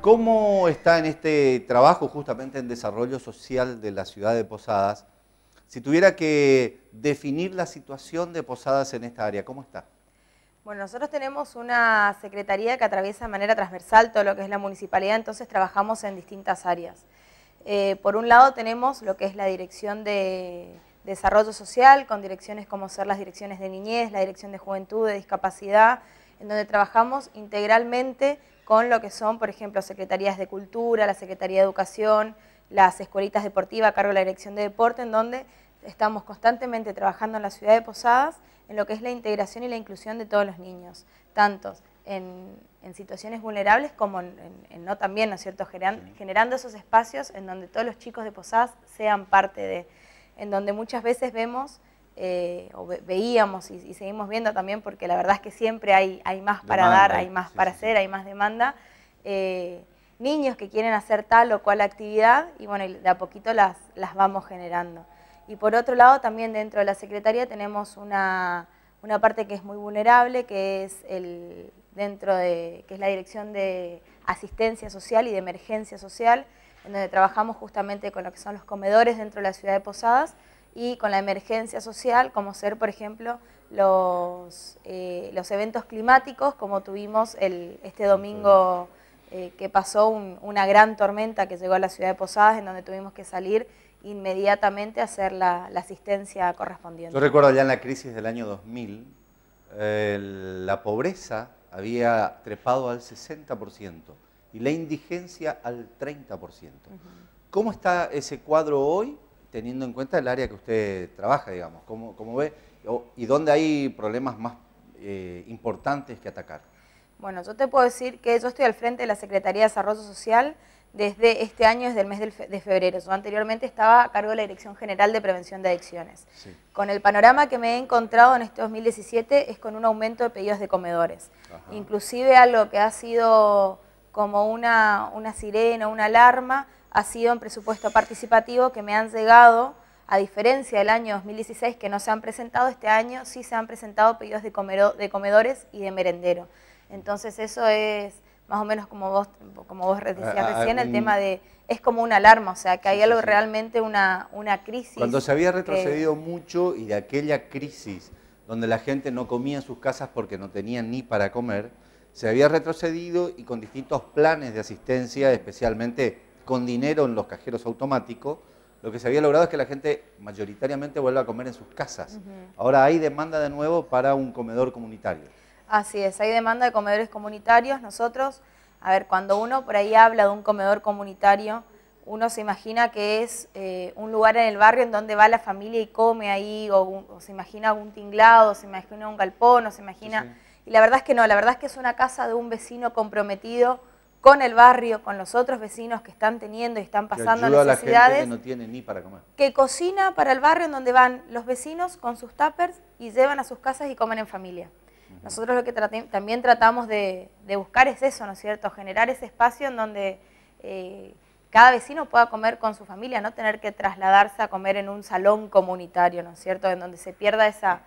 ¿Cómo está en este trabajo justamente en desarrollo social de la ciudad de Posadas? Si tuviera que definir la situación de Posadas en esta área, ¿cómo está? Bueno, nosotros tenemos una secretaría que atraviesa de manera transversal todo lo que es la municipalidad, entonces trabajamos en distintas áreas. Eh, por un lado tenemos lo que es la dirección de desarrollo social, con direcciones como ser las direcciones de niñez, la dirección de juventud, de discapacidad, en donde trabajamos integralmente con lo que son, por ejemplo, secretarías de cultura, la Secretaría de Educación, las escuelitas deportivas a cargo de la Dirección de Deporte, en donde estamos constantemente trabajando en la ciudad de Posadas en lo que es la integración y la inclusión de todos los niños, tanto en, situaciones vulnerables como en, no también, ¿no es cierto?, generando esos espacios en donde todos los chicos de Posadas sean parte de, en donde muchas veces vemos eh, o veíamos y, seguimos viendo también, porque la verdad es que siempre hay, más para dar, hay más para hacer, hay más demanda. Eh, niños que quieren hacer tal o cual actividad y bueno, de a poquito las, vamos generando. Y por otro lado, también dentro de la Secretaría tenemos una, parte que es muy vulnerable, que es dentro que es la Dirección de Asistencia Social y de Emergencia Social, en donde trabajamos justamente con lo que son los comedores dentro de la ciudad de Posadas, y con la emergencia social, como ser, por ejemplo, los, eh, los eventos climáticos, como tuvimos el, este domingo eh, que pasó una gran tormenta que llegó a la ciudad de Posadas, en donde tuvimos que salir inmediatamente a hacer la, asistencia correspondiente. Yo recuerdo ya en la crisis del año 2000, la pobreza había trepado al 60% y la indigencia al 30%. ¿Cómo está ese cuadro hoy? teniendo en cuenta el área que usted trabaja, digamos, cómo, ve y dónde hay problemas más eh, importantes que atacar. Bueno, yo te puedo decir que yo estoy al frente de la Secretaría de Desarrollo Social desde este año, desde el mes de febrero. Yo anteriormente estaba a cargo de la Dirección General de Prevención de Adicciones. Con el panorama que me he encontrado en este 2017 es con un aumento de pedidos de comedores. inclusive Inclusive algo que ha sido como una, una sirena, una alarma, ha sido un presupuesto participativo que me han llegado, a diferencia del año 2016 que no se han presentado, este año sí se han presentado pedidos de, comedores y de merendero. Entonces eso es más o menos como vos, como vos decías ah, ah, recién, el mm. tema de, es como una alarma, o sea, que hay algo realmente, una, una crisis. Cuando se había retrocedido mucho y de aquella crisis donde la gente no comía en sus casas porque no tenían ni para comer, se había retrocedido y con distintos planes de asistencia, especialmente con dinero en los cajeros automáticos, lo que se había logrado es que la gente mayoritariamente vuelva a comer en sus casas. Ahora hay demanda de nuevo para un comedor comunitario. Así es, hay demanda de comedores comunitarios. Nosotros, a ver, cuando uno por ahí habla de un comedor comunitario, uno se imagina que es eh, un lugar en el barrio en donde va la familia y come ahí, o, se imagina un tinglado, o se imagina un galpón, o se imagina... Y la verdad es que no, la verdad es que es una casa de un vecino comprometido con el barrio, con los otros vecinos que están teniendo y están pasando que necesidades. que no tiene ni para comer. Que cocina para el barrio en donde van los vecinos con sus tuppers y llevan a sus casas y comen en familia. Nosotros lo que también tratamos de, buscar es eso, ¿no es cierto? Generar ese espacio en donde eh, cada vecino pueda comer con su familia, no tener que trasladarse a comer en un salón comunitario, ¿no es cierto?, en donde se pierda esa,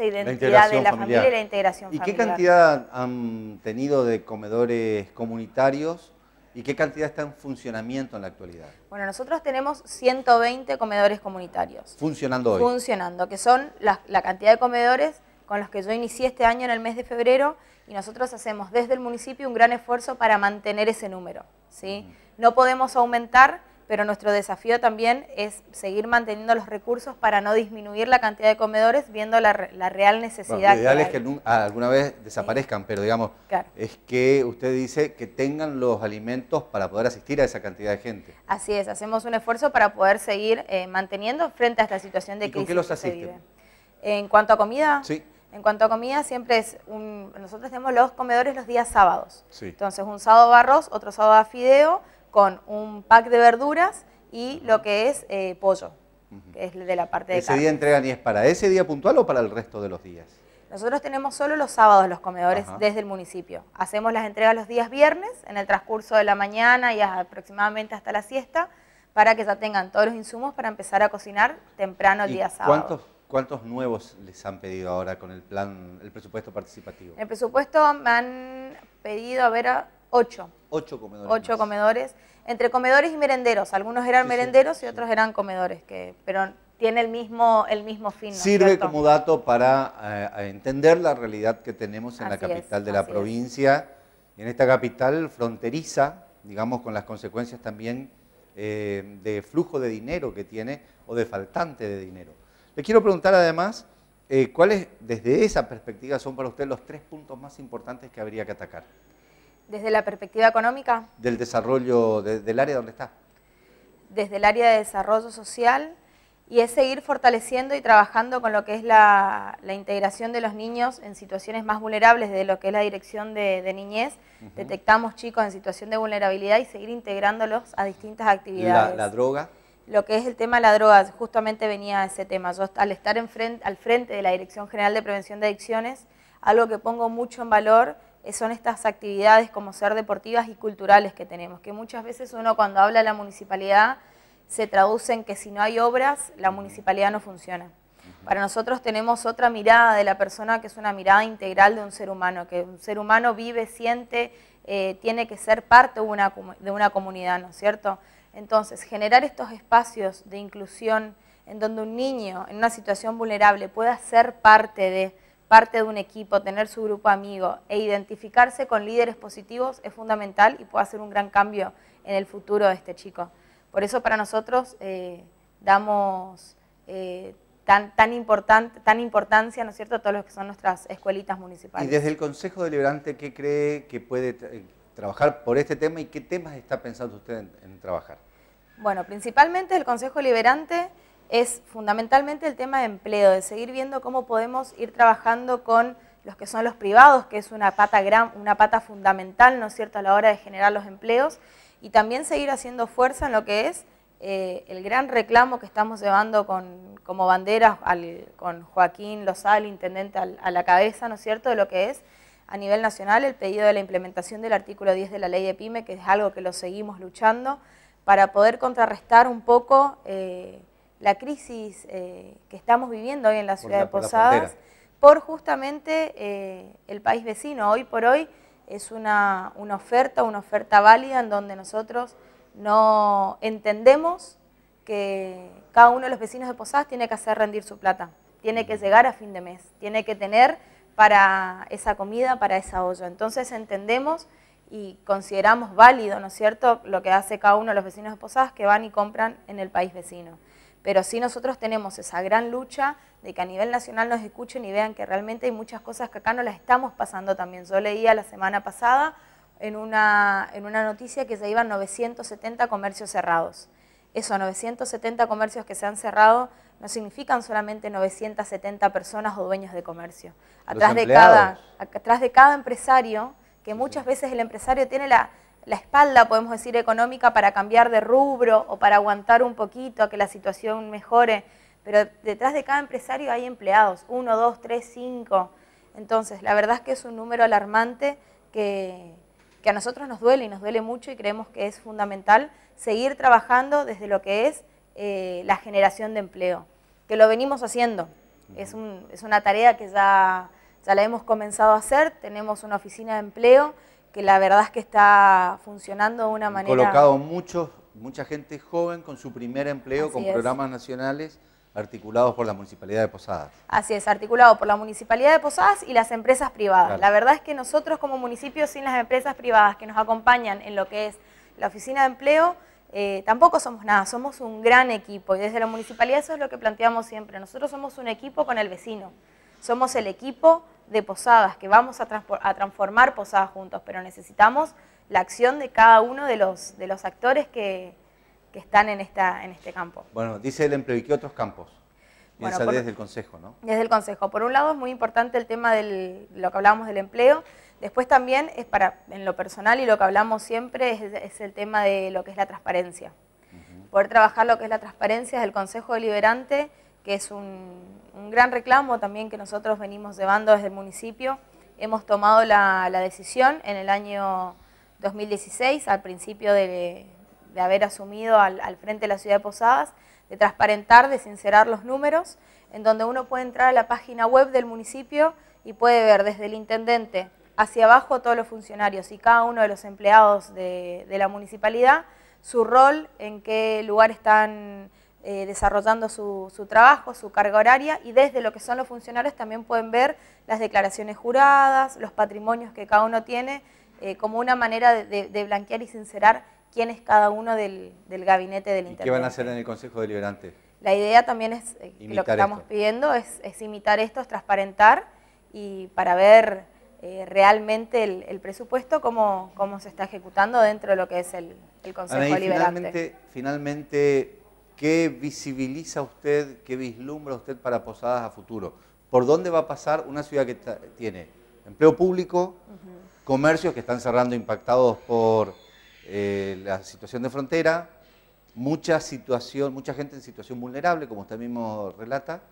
identidad de la familia y la integración ¿Y familiar. ¿Y qué cantidad han tenido de comedores comunitarios y qué cantidad está en funcionamiento en la actualidad? Bueno, nosotros tenemos 120 comedores comunitarios. Funcionando hoy. Funcionando, que son la, cantidad de comedores con los que yo inicié este año en el mes de febrero y nosotros hacemos desde el municipio un gran esfuerzo para mantener ese número, ¿sí?, no podemos aumentar, pero nuestro desafío también es seguir manteniendo los recursos para no disminuir la cantidad de comedores viendo la, la real necesidad. lo ideal que es que alguna vez desaparezcan, pero digamos, es que usted dice que tengan los alimentos para poder asistir a esa cantidad de gente. Así es, hacemos un esfuerzo para poder seguir eh, manteniendo frente a esta situación de ¿Y crisis. ¿Con qué los asisten? En cuanto a comida, sí. En cuanto a comida, siempre es un... Nosotros tenemos los comedores los días sábados. Entonces, un sábado va arroz, otro sábado va fideo, con un pack de verduras y lo que es eh, pollo, que es de la parte de ¿Ese día entregan y es para ese día puntual o para el resto de los días? Nosotros tenemos solo los sábados los comedores desde el municipio. Hacemos las entregas los días viernes, en el transcurso de la mañana y aproximadamente hasta la siesta, para que ya tengan todos los insumos para empezar a cocinar temprano el día sábado. ¿Cuántos, cuántos nuevos les han pedido ahora con el plan, el presupuesto participativo? El presupuesto me han pedido, a ver, Ocho. Ocho comedores. Ocho comedores. Entre comedores y merenderos. Algunos eran merenderos y otros eran comedores, que, pero tiene el mismo, el mismo fin. Sirve como dato para eh, entender la realidad que tenemos en la capital de la provincia, y en esta capital fronteriza, digamos, con las consecuencias también eh, de flujo de dinero que tiene o de faltante de dinero. Le quiero preguntar además, eh, ¿cuáles desde esa perspectiva son para usted los tres puntos más importantes que habría que atacar? ¿Desde la perspectiva económica? Del desarrollo, del área donde está. Desde el área de desarrollo social y es seguir fortaleciendo y trabajando con lo que es la, integración de los niños en situaciones más vulnerables de lo que es la dirección de, niñez. Detectamos chicos en situación de vulnerabilidad y seguir integrándolos a distintas actividades. la, droga? lo que es el tema de la droga, justamente venía ese tema. Yo al estar en al frente de la Dirección General de Prevención de Adicciones, algo que pongo mucho en valor son estas actividades como ser deportivas y culturales que tenemos, que muchas veces uno cuando habla de la municipalidad se traduce en que si no hay obras, la municipalidad no funciona. Para nosotros tenemos otra mirada de la persona que es una mirada integral de un ser humano, que un ser humano vive, siente, eh, tiene que ser parte una, de una comunidad, ¿no es cierto? Entonces, generar estos espacios de inclusión en donde un niño en una situación vulnerable pueda ser parte de parte de un equipo, tener su grupo amigo e identificarse con líderes positivos es fundamental y puede hacer un gran cambio en el futuro de este chico. Por eso para nosotros eh, damos eh, tan, tan, importante, tan importancia, ¿no es cierto?, a todos los que son nuestras escuelitas municipales. Y desde el Consejo Deliberante, ¿qué cree que puede eh, trabajar por este tema y qué temas está pensando usted en, trabajar? Bueno, principalmente el Consejo Deliberante es fundamentalmente el tema de empleo, de seguir viendo cómo podemos ir trabajando con los que son los privados, que es una pata, gran, una pata fundamental, ¿no es cierto?, a la hora de generar los empleos, y también seguir haciendo fuerza en lo que es eh, el gran reclamo que estamos llevando con, como bandera con Joaquín Lozal, intendente a la cabeza, ¿no es cierto?, de lo que es a nivel nacional el pedido de la implementación del artículo 10 de la ley de PYME, que es algo que lo seguimos luchando, para poder contrarrestar un poco... Eh, la crisis eh, que estamos viviendo hoy en la ciudad de Posadas por, justamente eh, el país vecino. Hoy por hoy es una, una, oferta, una oferta válida en donde nosotros no entendemos que cada uno de los vecinos de Posadas tiene que hacer rendir su plata, tiene que llegar a fin de mes, tiene que tener para esa comida, para esa olla. Entonces entendemos y consideramos válido, ¿no es cierto?, lo que hace cada uno de los vecinos de Posadas que van y compran en el país vecino. Pero sí nosotros tenemos esa gran lucha de que a nivel nacional nos escuchen y vean que realmente hay muchas cosas que acá no las estamos pasando también. Yo leía la semana pasada en una, en una noticia que se iban 970 comercios cerrados. Esos 970 comercios que se han cerrado no significan solamente 970 personas o dueños de comercio. Atrás, de cada, atrás de cada empresario, que muchas veces el empresario tiene la, la espalda, podemos decir, económica para cambiar de rubro o para aguantar un poquito a que la situación mejore. Pero detrás de cada empresario hay empleados, uno, dos, tres, cinco. Entonces, la verdad es que es un número alarmante que, que a nosotros nos duele y nos duele mucho y creemos que es fundamental seguir trabajando desde lo que es eh, la generación de empleo, que lo venimos haciendo. Es, una tarea que ya, ya la hemos comenzado a hacer, tenemos una oficina de empleo que la verdad es que está funcionando de una manera... manera... Colocado muchos, mucha gente joven con su primer empleo, con programas nacionales articulados por la Municipalidad de Posadas. Así es, articulado por la Municipalidad de Posadas y las empresas privadas. La verdad es que nosotros como municipio sin las empresas privadas que nos acompañan en lo que es la oficina de empleo, eh, tampoco somos nada, somos un gran equipo y desde la municipalidad eso es lo que planteamos siempre. Nosotros somos un equipo con el vecino, somos el equipo de posadas, que vamos a, transformar posadas juntos, pero necesitamos la acción de cada uno de los, de los actores que, están en, esta, en este campo. Bueno, dice el empleo, ¿y qué otros campos? desde el Consejo, ¿no? Desde el Consejo. Por un lado es muy importante el tema de lo que hablábamos del empleo, después también es para, en lo personal y lo que hablamos siempre es, el tema de lo que es la transparencia. Poder trabajar lo que es la transparencia es el Consejo Deliberante, que es un, gran reclamo también que nosotros venimos llevando desde el municipio. Hemos tomado la, decisión en el año 2016, al principio de, haber asumido al, frente de la ciudad de Posadas, de transparentar, de sincerar los números, en donde uno puede entrar a la página web del municipio y puede ver desde el intendente hacia abajo todos los funcionarios y cada uno de los empleados de, de la municipalidad, su rol, en qué lugar están eh, desarrollando su, trabajo, su carga horaria, y desde lo que son los funcionarios también pueden ver las declaraciones juradas, los patrimonios que cada uno tiene, eh, como una manera de, blanquear y sincerar quién es cada uno del, gabinete del interior ¿Qué van a hacer en el Consejo Deliberante? La idea también es, eh, lo que estamos pidiendo es, imitar esto, es transparentar y para ver realmente el, presupuesto, cómo, cómo, se está ejecutando dentro de lo que es el, Consejo Deliberante. Finalmente, finalmente ¿Qué visibiliza usted, qué vislumbra usted para Posadas a futuro? ¿Por dónde va a pasar una ciudad que tiene empleo público, comercios que están cerrando impactados por eh, la situación de frontera, mucha situación, mucha gente en situación vulnerable, como usted mismo relata,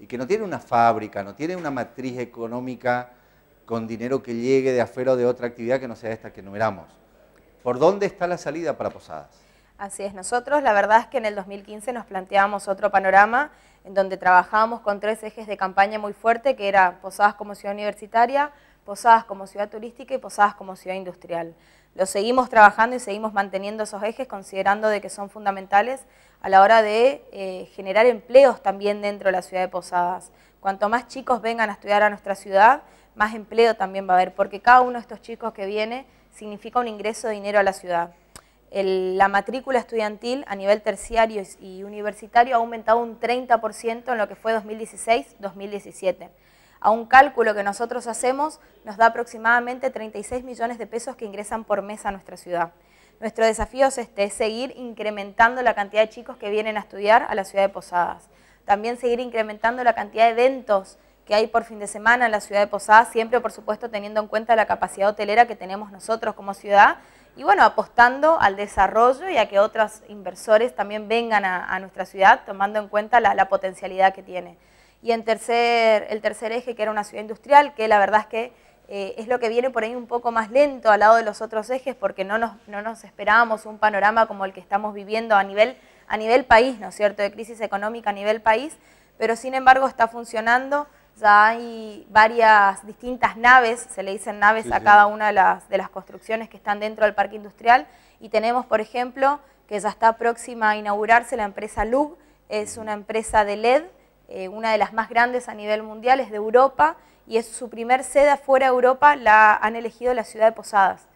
y que no tiene una fábrica, no tiene una matriz económica con dinero que llegue de afero o de otra actividad que no sea esta que enumeramos. ¿Por dónde está la salida para Posadas? Así es, nosotros la verdad es que en el 2015 nos planteábamos otro panorama en donde trabajábamos con tres ejes de campaña muy fuerte que era Posadas como ciudad universitaria, Posadas como ciudad turística y Posadas como ciudad industrial. Lo seguimos trabajando y seguimos manteniendo esos ejes considerando de que son fundamentales a la hora de eh, generar empleos también dentro de la ciudad de Posadas. Cuanto más chicos vengan a estudiar a nuestra ciudad, más empleo también va a haber, porque cada uno de estos chicos que viene significa un ingreso de dinero a la ciudad la matrícula estudiantil a nivel terciario y universitario ha aumentado un 30% en lo que fue 2016-2017. A un cálculo que nosotros hacemos nos da aproximadamente 36 millones de pesos que ingresan por mes a nuestra ciudad. Nuestro desafío este, es seguir incrementando la cantidad de chicos que vienen a estudiar a la ciudad de Posadas. También seguir incrementando la cantidad de eventos que hay por fin de semana en la ciudad de Posadas, siempre por supuesto teniendo en cuenta la capacidad hotelera que tenemos nosotros como ciudad, y bueno, apostando al desarrollo y a que otros inversores también vengan a, nuestra ciudad tomando en cuenta la, potencialidad que tiene. Y en tercer, el tercer eje, que era una ciudad industrial, que la verdad es que eh, es lo que viene por ahí un poco más lento al lado de los otros ejes porque no nos, no nos esperábamos un panorama como el que estamos viviendo a nivel, a nivel país, ¿no es cierto?, de crisis económica a nivel país, pero sin embargo está funcionando ya hay varias distintas naves, se le dicen naves a cada una de las, construcciones que están dentro del parque industrial y tenemos, por ejemplo, que ya está próxima a inaugurarse la empresa LUB, es una empresa de LED, eh, una de las más grandes a nivel mundial, es de Europa y es su primer sede fuera de Europa, la han elegido la ciudad de Posadas.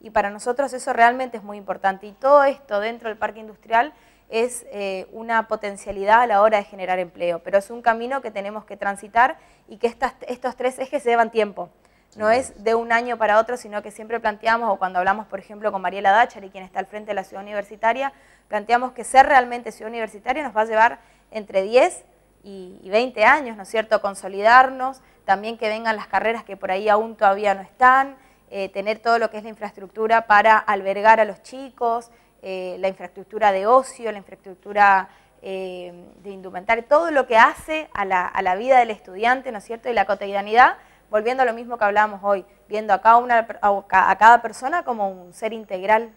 Y para nosotros eso realmente es muy importante y todo esto dentro del parque industrial es eh, una potencialidad a la hora de generar empleo, pero es un camino que tenemos que transitar y que estos tres ejes se llevan tiempo. No es de un año para otro, sino que siempre planteamos, o cuando hablamos, por ejemplo, con Mariela Dachari, quien está al frente de la ciudad universitaria, planteamos que ser realmente ciudad universitaria nos va a llevar entre 10 y 20 años, ¿no es cierto?, consolidarnos, también que vengan las carreras que por ahí aún todavía no están, eh, tener todo lo que es la infraestructura para albergar a los chicos, eh, la infraestructura de ocio, la infraestructura eh, de indumentaria, todo lo que hace a la, a la, vida del estudiante, ¿no es cierto?, y la cotidianidad, volviendo a lo mismo que hablábamos hoy, viendo a una, a cada persona como un ser integral